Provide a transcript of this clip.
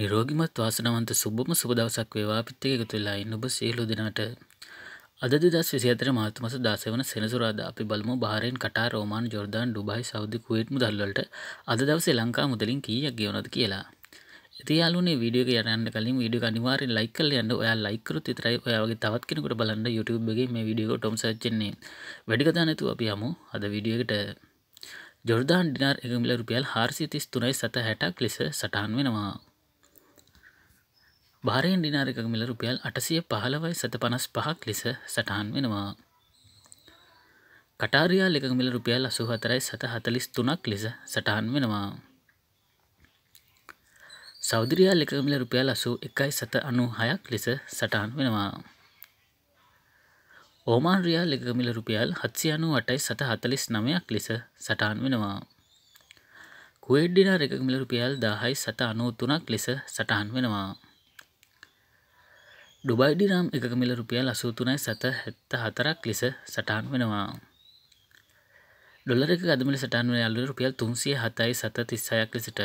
නිරෝගිමත් වාසනවන්ත සුබම සුබදවසක් වේවා පිත්තක එකතුවෙලා ඉන්න ඔබ සියලු දෙනාට අද දෙදස් විසිතර මාර්තමස දසවන සෙනසුරාද අපි බලමු බාරෙන් කටා රෝමාන් ජොර්දාන් ඩුබයි සෞද්ධ කුවේට්ම දල්වලට අද දවසේ ලංකා මුදලින් කීයක් ගෙවනද කියලා ඉතියාලුනේ වීඩියෝ යන්න කලින් වීඩියෝ අනිවාර්යෙන් ලයික් කරලා යන්න ඔයා ලයික් කරොත් විතරයි ඔයා වගේ තවත් කෙනෙකුට බලන්න YouTube එකේ මේ වීඩියෝ එක ටොම් සර්ච් එන්නේ වැඩි කතා නැතුව අපි යමු අද වීඩියෝ එකට ජොර්දාන් ඩිනාර් එකමිල රුපියල් 433.7 ලෙස සටහන් වෙනවා භාරයෙන් ඩිනාරික මිල රුපියල් අටසිය පහළවයි සත පනස් පහක් ලෙස සටහන් වෙනවා. කටාරයා ලෙක මිල රුපියල් අසු හතරයි සත හතලිස් තුනක් ලෙස සටහන් වෙනවා. සෞදරයා ලෙක මිල රුපියල් අසු එකයි සත අනු හයක් ලෙස සටහන් වෙනවා. ඕමාන්රයා ලෙක මිල රුපියල් හත්සි අනු අටයි සත හතලිස් නමයක් ලෙස සටහන් වෙනවා. කුවේඩ්ඩිනා රෙක මිල රුපියල් දාහයි සත අනූ තුනක් ලෙස සටහන් වෙනවා. ඩුබයිඩිරම් එකක මිල රුපියල් අසූතුනයි සත හැත්ත හතරක් ලෙස සටහන් වෙනවා. ඩොල්ලර එක අදමිල සටන් වන අල්ලු රුපියල් තුන්සිය හතයි සත තිස්සයක් ලෙසට